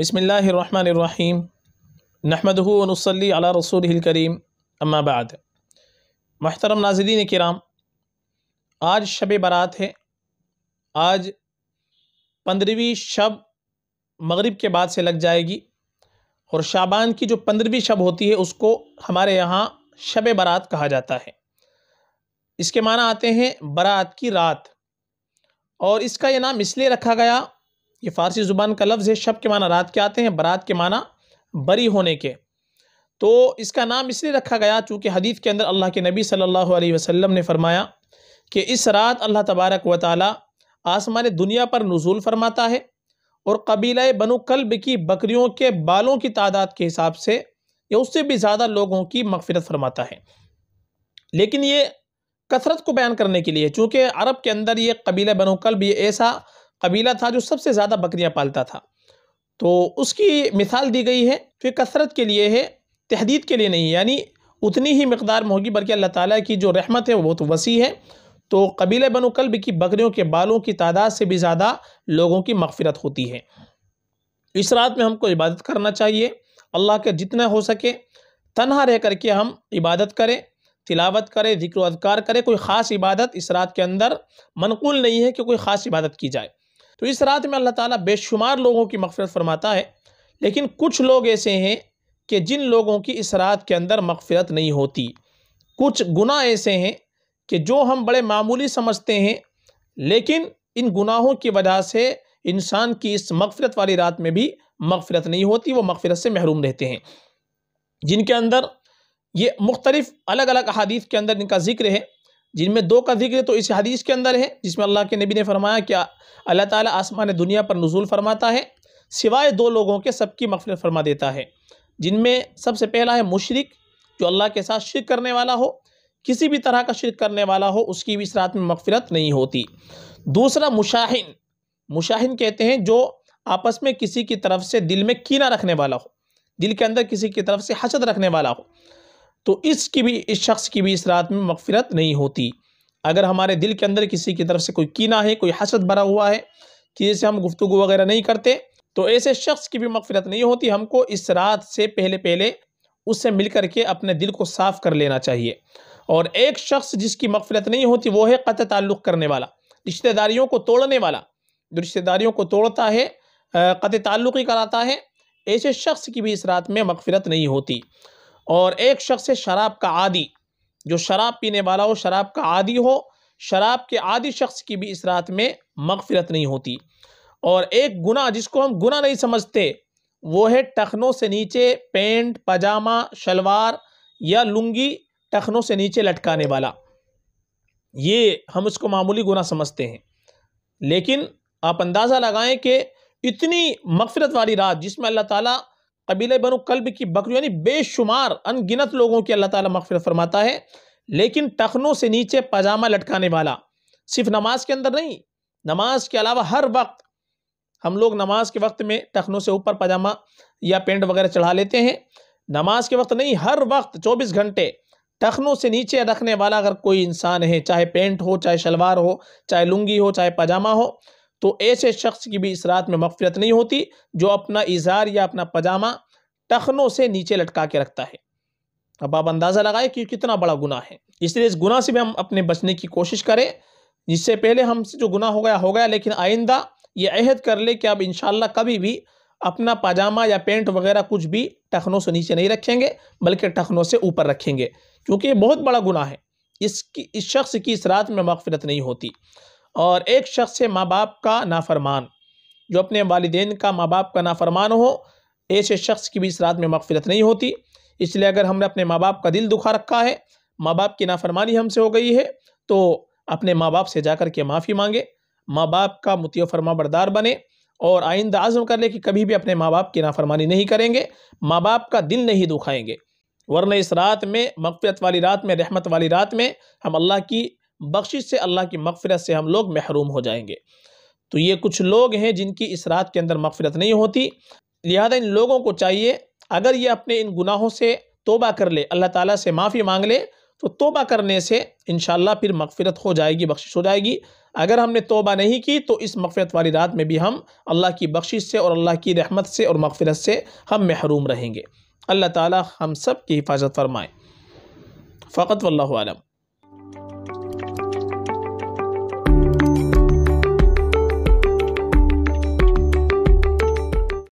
بسم اللہ الرحمن الرحیم نحمد صلی علی رسول کریم اما بعد محترم ناظرین کرام آج شب برات ہے آج پندرہویں شب مغرب کے بعد سے لگ جائے گی اور شابان کی جو پندرہویں شب ہوتی ہے اس کو ہمارے یہاں شب برات کہا جاتا ہے اس کے معنی آتے ہیں برات کی رات اور اس کا یہ نام اس لیے رکھا گیا یہ فارسی زبان کا لفظ ہے شب کے معنی رات کے آتے ہیں برات کے معنی بری ہونے کے تو اس کا نام اس لیے رکھا گیا چونکہ حدیث کے اندر اللہ کے نبی صلی اللہ علیہ وسلم نے فرمایا کہ اس رات اللہ تبارک و تعالی آسمان دنیا پر نزول فرماتا ہے اور قبیلہ بنو قلب کی بکریوں کے بالوں کی تعداد کے حساب سے یا اس سے بھی زیادہ لوگوں کی مغفرت فرماتا ہے لیکن یہ کثرت کو بیان کرنے کے لیے چونکہ عرب کے اندر یہ قبیلہ بنو قلب یہ ایسا قبیلہ تھا جو سب سے زیادہ بکریاں پالتا تھا تو اس کی مثال دی گئی ہے کہ کثرت کے لیے ہے تحدید کے لیے نہیں یعنی اتنی ہی مقدار میں ہوگی بلکہ اللہ تعالیٰ کی جو رحمت ہے وہ بہت وسیع ہے تو قبیلہ بنو قلب کی بکریوں کے بالوں کی تعداد سے بھی زیادہ لوگوں کی مغفرت ہوتی ہے اس رات میں ہم کو عبادت کرنا چاہیے اللہ کے جتنا ہو سکے تنہا رہ کر کے ہم عبادت کریں تلاوت کریں ذکر و اذکار کریں کوئی خاص عبادت اس رات کے اندر منقول نہیں ہے کہ کوئی خاص عبادت کی جائے تو اس رات میں اللہ تعالیٰ بے شمار لوگوں کی مغفرت فرماتا ہے لیکن کچھ لوگ ایسے ہیں کہ جن لوگوں کی اس رات کے اندر مغفرت نہیں ہوتی کچھ گناہ ایسے ہیں کہ جو ہم بڑے معمولی سمجھتے ہیں لیکن ان گناہوں کی وجہ سے انسان کی اس مغفرت والی رات میں بھی مغفرت نہیں ہوتی وہ مغفرت سے محروم رہتے ہیں جن کے اندر یہ مختلف الگ الگ احادیث کے اندر ان کا ذکر ہے جن میں دو کا ذکر تو اس حدیث کے اندر ہے جس میں اللہ کے نبی نے فرمایا کہ اللہ تعالیٰ آسمان دنیا پر نزول فرماتا ہے سوائے دو لوگوں کے سب کی مغفرت فرما دیتا ہے جن میں سب سے پہلا ہے مشرق جو اللہ کے ساتھ شرک کرنے والا ہو کسی بھی طرح کا شرک کرنے والا ہو اس کی بھی اس رات میں مغفرت نہیں ہوتی دوسرا مشاہن مشاہن کہتے ہیں جو آپس میں کسی کی طرف سے دل میں کینہ رکھنے والا ہو دل کے اندر کسی کی طرف سے حسد رکھنے والا ہو تو اس کی بھی اس شخص کی بھی اس رات میں مغفرت نہیں ہوتی اگر ہمارے دل کے اندر کسی کی طرف سے کوئی کینہ ہے کوئی حسد بھرا ہوا ہے کہ جیسے ہم گفتگو وغیرہ نہیں کرتے تو ایسے شخص کی بھی مغفرت نہیں ہوتی ہم کو اس رات سے پہلے پہلے اس سے مل کر کے اپنے دل کو صاف کر لینا چاہیے اور ایک شخص جس کی مغفرت نہیں ہوتی وہ ہے قطع تعلق کرنے والا رشتہ داریوں کو توڑنے والا جو رشتہ داریوں کو توڑتا ہے قطع تعلق ہی کراتا ہے ایسے شخص کی بھی اس رات میں مغفرت نہیں ہوتی اور ایک شخص ہے شراب کا عادی جو شراب پینے والا ہو شراب کا عادی ہو شراب کے عادی شخص کی بھی اس رات میں مغفرت نہیں ہوتی اور ایک گناہ جس کو ہم گناہ نہیں سمجھتے وہ ہے ٹخنوں سے نیچے پینٹ پاجامہ شلوار یا لنگی ٹخنوں سے نیچے لٹکانے والا یہ ہم اس کو معمولی گناہ سمجھتے ہیں لیکن آپ اندازہ لگائیں کہ اتنی مغفرت والی رات جس میں اللہ تعالیٰ قبیلہ بنو قلب کی بکری یعنی بے شمار ان گنت لوگوں کی اللہ تعالیٰ مغفرت فرماتا ہے لیکن ٹخنوں سے نیچے پاجامہ لٹکانے والا صرف نماز کے اندر نہیں نماز کے علاوہ ہر وقت ہم لوگ نماز کے وقت میں ٹخنوں سے اوپر پاجامہ یا پینٹ وغیرہ چڑھا لیتے ہیں نماز کے وقت نہیں ہر وقت چوبیس گھنٹے ٹخنوں سے نیچے رکھنے والا اگر کوئی انسان ہے چاہے پینٹ ہو چاہے شلوار ہو چاہے لنگی ہو چاہے پاجامہ ہو تو ایسے شخص کی بھی اس رات میں مغفرت نہیں ہوتی جو اپنا اظہار یا اپنا پجامہ ٹخنوں سے نیچے لٹکا کے رکھتا ہے اب آپ اندازہ لگائیں کہ کتنا بڑا گناہ ہے اس لیے اس گناہ سے بھی ہم اپنے بچنے کی کوشش کریں جس سے پہلے ہم سے جو گناہ ہو گیا ہو گیا لیکن آئندہ یہ عہد کر لے کہ اب انشاءاللہ کبھی بھی اپنا پاجامہ یا پینٹ وغیرہ کچھ بھی ٹخنوں سے نیچے نہیں رکھیں گے بلکہ ٹخنوں سے اوپر رکھیں گے کیونکہ یہ بہت بڑا گناہ ہے اس کی اس شخص کی اس رات میں مغفرت نہیں ہوتی اور ایک شخص ہے ماں باپ کا نافرمان جو اپنے والدین کا ماں باپ کا نافرمان ہو ایسے شخص کی بھی اس رات میں مغفرت نہیں ہوتی اس لیے اگر ہم نے اپنے ماں باپ کا دل دکھا رکھا ہے ماں باپ کی نافرمانی ہم سے ہو گئی ہے تو اپنے ماں باپ سے جا کر کے معافی مانگے ماں باپ کا متیو فرما بردار بنے اور آئندہ عظم کر لے کہ کبھی بھی اپنے ماں باپ کی نافرمانی نہیں کریں گے ماں باپ کا دل نہیں دکھائیں گے ورنہ اس رات میں مغفرت والی رات میں رحمت والی رات میں ہم اللہ کی بخشش سے اللہ کی مغفرت سے ہم لوگ محروم ہو جائیں گے تو یہ کچھ لوگ ہیں جن کی اس رات کے اندر مغفرت نہیں ہوتی لہذا ان لوگوں کو چاہیے اگر یہ اپنے ان گناہوں سے توبہ کر لے اللہ تعالیٰ سے معافی مانگ لے تو توبہ کرنے سے انشاءاللہ پھر مغفرت ہو جائے گی بخشش ہو جائے گی اگر ہم نے توبہ نہیں کی تو اس مغفرت والی رات میں بھی ہم اللہ کی بخشش سے اور اللہ کی رحمت سے اور مغفرت سے ہم محروم رہیں گے اللہ تعالیٰ ہم سب کی حفاظت فرمائیں فقط واللہ عالم